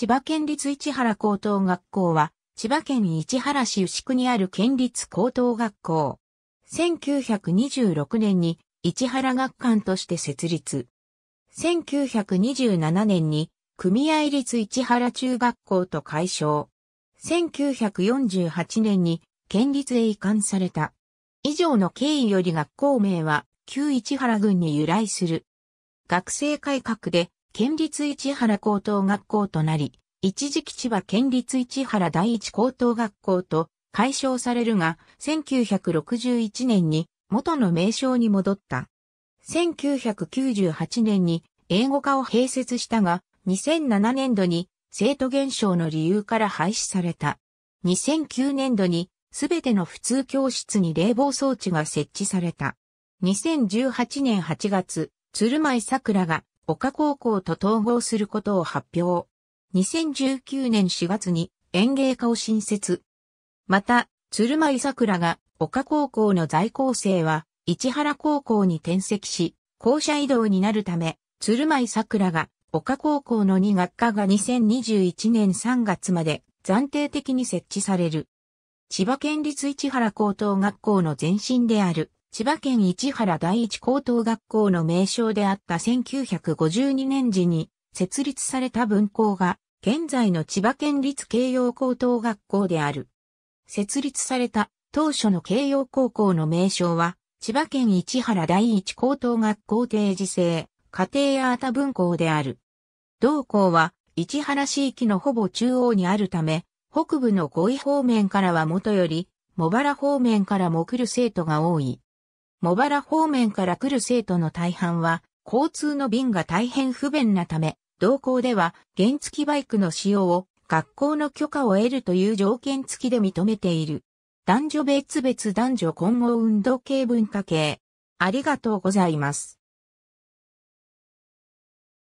千葉県立市原高等学校は、千葉県市原市牛久にある県立高等学校。1926年に市原学館として設立。1927年に組合立市原中学校と改称。1948年に県立へ移管された。以上の経緯より学校名は旧市原郡に由来する。学生改革で県立市原高等学校となり、一時期千葉県立市原第一高等学校と解消されるが、1961年に元の名称に戻った。1998年に英語化を併設したが、2007年度に生徒減少の理由から廃止された。2009年度にすべての普通教室に冷房装置が設置された。2018年8月、鶴舞桜が岡高校と統合することを発表。2019年4月に園芸科を新設。また、鶴舞桜が岡高校の在校生は市原高校に転籍し、校舎移動になるため、鶴舞桜が岡高校の2学科が2021年3月まで暫定的に設置される。千葉県立市原高等学校の前身である千葉県市原第一高等学校の名称であった1952年時に設立された分校が、現在の千葉県立慶応高等学校である。設立された当初の慶応高校の名称は、千葉県市原第一高等学校定時制、家庭やー分校である。同校は、市原市域のほぼ中央にあるため、北部の五位方面からはもとより、茂原方面からも来る生徒が多い。茂原方面から来る生徒の大半は、交通の便が大変不便なため、同校では原付バイクの使用を学校の許可を得るという条件付きで認めている。男女別々男女混合運動系文化系。ありがとうございます。